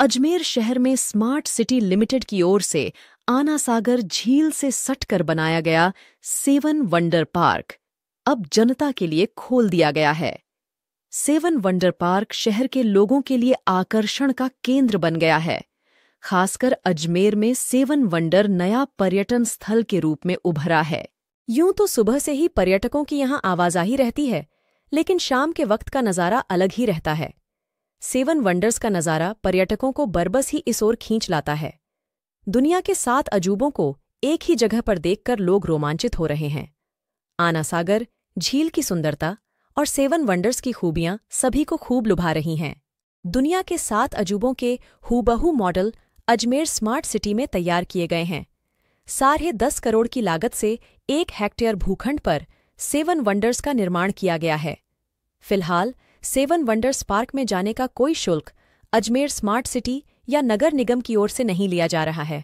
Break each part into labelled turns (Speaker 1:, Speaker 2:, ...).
Speaker 1: अजमेर शहर में smart city limited की ओर से आना सागर झील से सटकर बनाया गया सेवन वंडर पार्क अब जनता के लिए खोल दिया गया है सेवन वंडर पार्क शहर के लोगों के लिए आकर्षण का केंद्र बन गया है खासकर अजमेर में सेवन वंडर नया पर्यटन स्थल के रूप में उभरा है यूं तो सुबह से ही पर्यटकों की यहाँ आवाजाही रहती है लेकिन शाम के वक्त का नज़ारा अलग ही रहता है सेवन वंडर्स का नज़ारा पर्यटकों को बरबस ही इस ओर खींच लाता है दुनिया के सात अजूबों को एक ही जगह पर देखकर लोग रोमांचित हो रहे हैं आना सागर झील की सुंदरता और सेवन वंडर्स की खूबियां सभी को खूब लुभा रही हैं दुनिया के सात अजूबों के हुबहू मॉडल अजमेर स्मार्ट सिटी में तैयार किए गए हैं साढ़े दस करोड़ की लागत से एक हेक्टेयर भूखंड पर सेवन वंडर्स का निर्माण किया गया है फिलहाल सेवन वंडर्स पार्क में जाने का कोई शुल्क अजमेर स्मार्ट सिटी या नगर निगम की ओर से नहीं लिया जा रहा है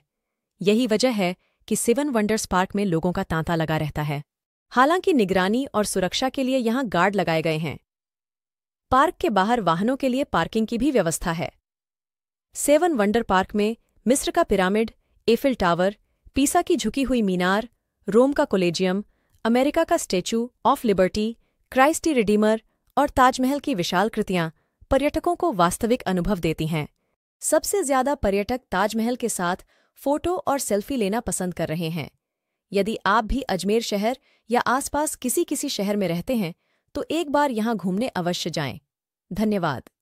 Speaker 1: यही वजह है कि सेवन वंडर्स पार्क में लोगों का तांता लगा रहता है हालांकि निगरानी और सुरक्षा के लिए यहां गार्ड लगाए गए हैं पार्क के बाहर वाहनों के लिए पार्किंग की भी व्यवस्था है सेवन वंडर पार्क में मिस्र का पिरामिड एफिल टावर पीसा की झुकी हुई मीनार रोम का कोलेजियम अमेरिका का statue of liberty Christ the redeemer और ताजमहल की विशाल कृतियाँ पर्यटकों को वास्तविक अनुभव देती हैं सबसे ज्यादा पर्यटक ताजमहल के साथ फोटो और सेल्फी लेना पसंद कर रहे हैं यदि आप भी अजमेर शहर या आसपास किसी किसी शहर में रहते हैं तो एक बार यहां घूमने अवश्य जाएं। धन्यवाद